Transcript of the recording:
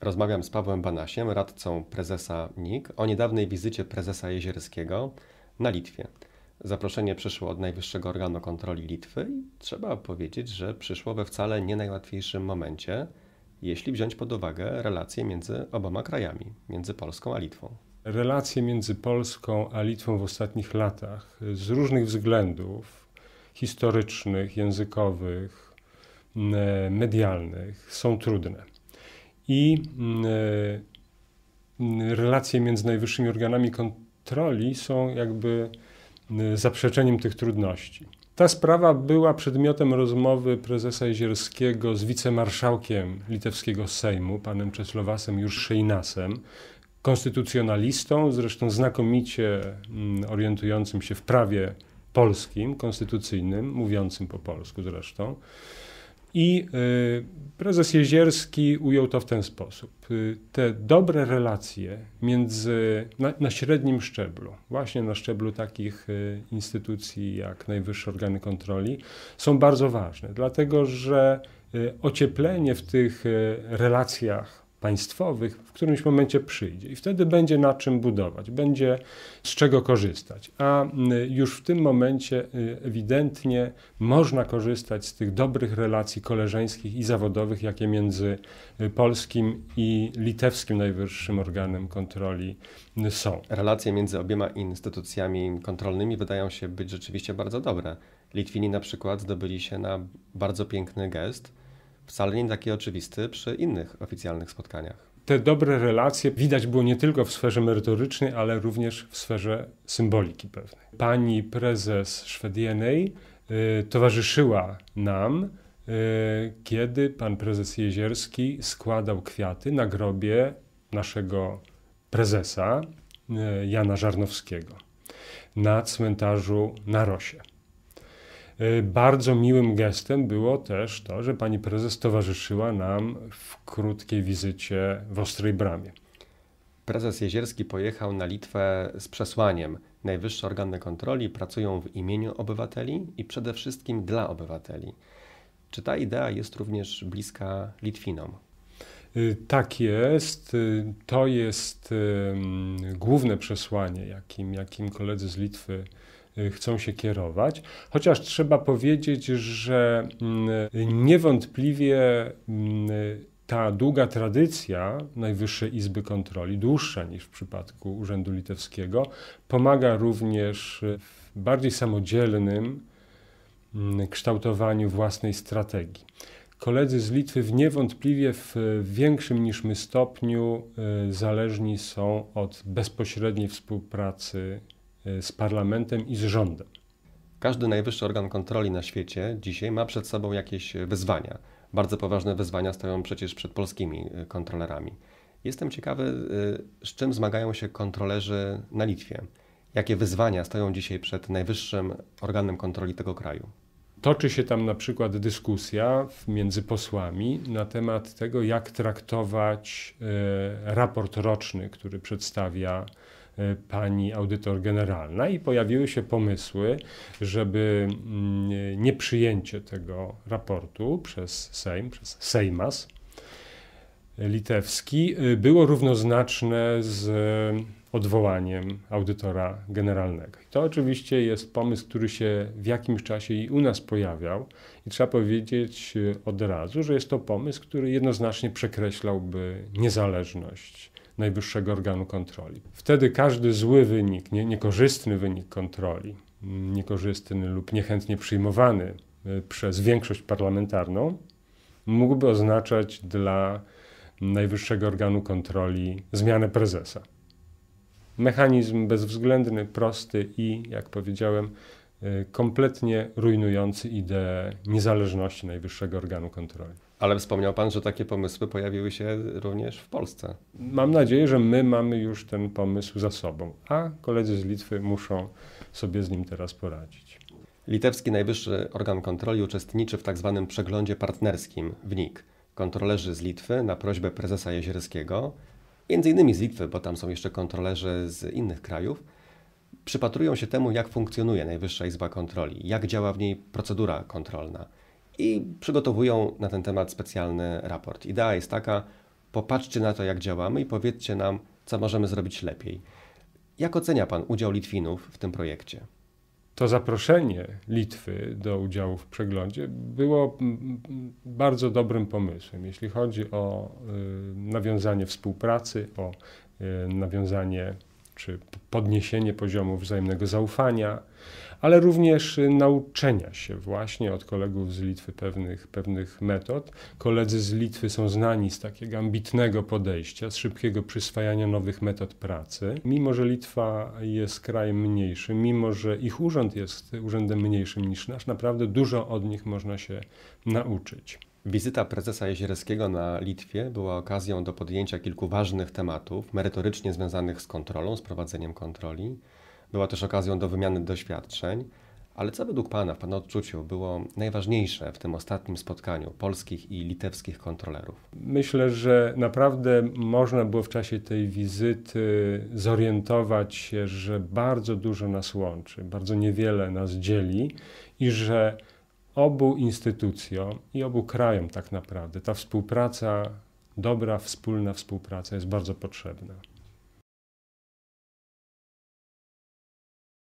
Rozmawiam z Pawłem Banasiem, radcą prezesa NIK, o niedawnej wizycie prezesa Jezierskiego na Litwie. Zaproszenie przyszło od najwyższego organu kontroli Litwy i trzeba powiedzieć, że przyszło we wcale nie najłatwiejszym momencie, jeśli wziąć pod uwagę relacje między oboma krajami, między Polską a Litwą. Relacje między Polską a Litwą w ostatnich latach z różnych względów historycznych, językowych, medialnych są trudne i mm, e, relacje między najwyższymi organami kontroli są jakby e, zaprzeczeniem tych trudności. Ta sprawa była przedmiotem rozmowy prezesa Jezierskiego z wicemarszałkiem litewskiego Sejmu, panem Czesłowasem Jurszyjnasem, konstytucjonalistą, zresztą znakomicie mm, orientującym się w prawie polskim, konstytucyjnym, mówiącym po polsku zresztą. I y, prezes Jezierski ujął to w ten sposób. Y, te dobre relacje między, na, na średnim szczeblu, właśnie na szczeblu takich y, instytucji jak najwyższe organy kontroli, są bardzo ważne, dlatego że ocieplenie w tych relacjach państwowych w którymś momencie przyjdzie i wtedy będzie na czym budować, będzie z czego korzystać. A y, już w tym momencie y, ewidentnie można korzystać z tych dobrych relacji koleżeńskich i zawodowych, jakie między y, polskim i litewskim najwyższym organem kontroli są. Relacje między obiema instytucjami kontrolnymi wydają się być rzeczywiście bardzo dobre. Litwini na przykład zdobyli się na bardzo piękny gest wcale nie taki oczywisty przy innych oficjalnych spotkaniach. Te dobre relacje widać było nie tylko w sferze merytorycznej, ale również w sferze symboliki pewnej. Pani prezes Szwedienej y, towarzyszyła nam, y, kiedy pan prezes Jezierski składał kwiaty na grobie naszego prezesa, y, Jana Żarnowskiego na cmentarzu na Rosie. E, bardzo miłym gestem było też to, że pani prezes towarzyszyła nam w krótkiej wizycie w Ostrej Bramie. Prezes Jezierski pojechał na Litwę z przesłaniem. Najwyższe organy kontroli pracują w imieniu obywateli i przede wszystkim dla obywateli. Czy ta idea jest również bliska Litwinom? E, tak jest. E, to jest główne przesłanie, jakim, jakim koledzy z Litwy Y, chcą się kierować. Chociaż trzeba powiedzieć, że mm, niewątpliwie mm, ta długa tradycja Najwyższej Izby Kontroli, dłuższa niż w przypadku Urzędu Litewskiego, pomaga również w bardziej samodzielnym mm, kształtowaniu własnej strategii. Koledzy z Litwy w niewątpliwie w większym niż my stopniu y, zależni są od bezpośredniej współpracy E, z parlamentem i z rządem. Każdy najwyższy organ kontroli na świecie dzisiaj ma przed sobą jakieś wyzwania. Bardzo poważne wyzwania stoją przecież przed polskimi e, kontrolerami. Jestem ciekawy, e, z czym zmagają się kontrolerzy na Litwie. Jakie wyzwania stoją dzisiaj przed najwyższym organem kontroli tego kraju? Toczy się tam na przykład dyskusja między posłami na temat tego, jak traktować raport roczny, który przedstawia E, pani audytor generalna i pojawiły się pomysły, żeby mm, e, nieprzyjęcie tego raportu przez Sejm, przez Sejmas litewski e, było równoznaczne z odwołaniem audytora generalnego. I to oczywiście jest pomysł, który się w jakimś czasie i u nas pojawiał i trzeba powiedzieć od razu, że jest to pomysł, który jednoznacznie przekreślałby niezależność najwyższego organu kontroli. Wtedy każdy zły wynik, nie, niekorzystny wynik kontroli, niekorzystny lub niechętnie przyjmowany e, przez większość parlamentarną, mógłby oznaczać dla najwyższego organu kontroli zmianę prezesa. Mechanizm bezwzględny, prosty i, jak powiedziałem, e, kompletnie rujnujący ideę niezależności najwyższego organu kontroli. Ale wspomniał Pan, że takie pomysły pojawiły się również w Polsce. Mam nadzieję, że my mamy już ten pomysł za sobą, a koledzy z Litwy muszą sobie z nim teraz poradzić. Litewski Najwyższy Organ Kontroli uczestniczy w tzw. Tak przeglądzie partnerskim w NIK. Kontrolerzy z Litwy na prośbę prezesa Jezierskiego, między innymi z Litwy, bo tam są jeszcze kontrolerzy z innych krajów, przypatrują się temu, jak funkcjonuje Najwyższa Izba Kontroli, jak działa w niej procedura kontrolna i przygotowują na ten temat specjalny raport. Idea jest taka, popatrzcie na to, jak działamy i powiedzcie nam, co możemy zrobić lepiej. Jak ocenia Pan udział Litwinów w tym projekcie? To zaproszenie Litwy do udziału w przeglądzie było bardzo dobrym pomysłem, jeśli chodzi o y, nawiązanie współpracy, o y, nawiązanie czy podniesienie poziomu wzajemnego zaufania ale również nauczenia się właśnie od kolegów z Litwy pewnych, pewnych metod. Koledzy z Litwy są znani z takiego ambitnego podejścia, z szybkiego przyswajania nowych metod pracy. Mimo, że Litwa jest krajem mniejszym, mimo, że ich urząd jest urzędem mniejszym niż nasz, naprawdę dużo od nich można się nauczyć. Wizyta prezesa Jezierskiego na Litwie była okazją do podjęcia kilku ważnych tematów, merytorycznie związanych z kontrolą, z prowadzeniem kontroli, była też okazją do wymiany doświadczeń. Ale co według Pana, w Pana odczuciu, było najważniejsze w tym ostatnim spotkaniu polskich i litewskich kontrolerów? Myślę, że naprawdę można było w czasie tej wizyty zorientować się, że bardzo dużo nas łączy, bardzo niewiele nas dzieli i że obu instytucjom i obu krajom tak naprawdę ta współpraca, dobra, wspólna współpraca jest bardzo potrzebna.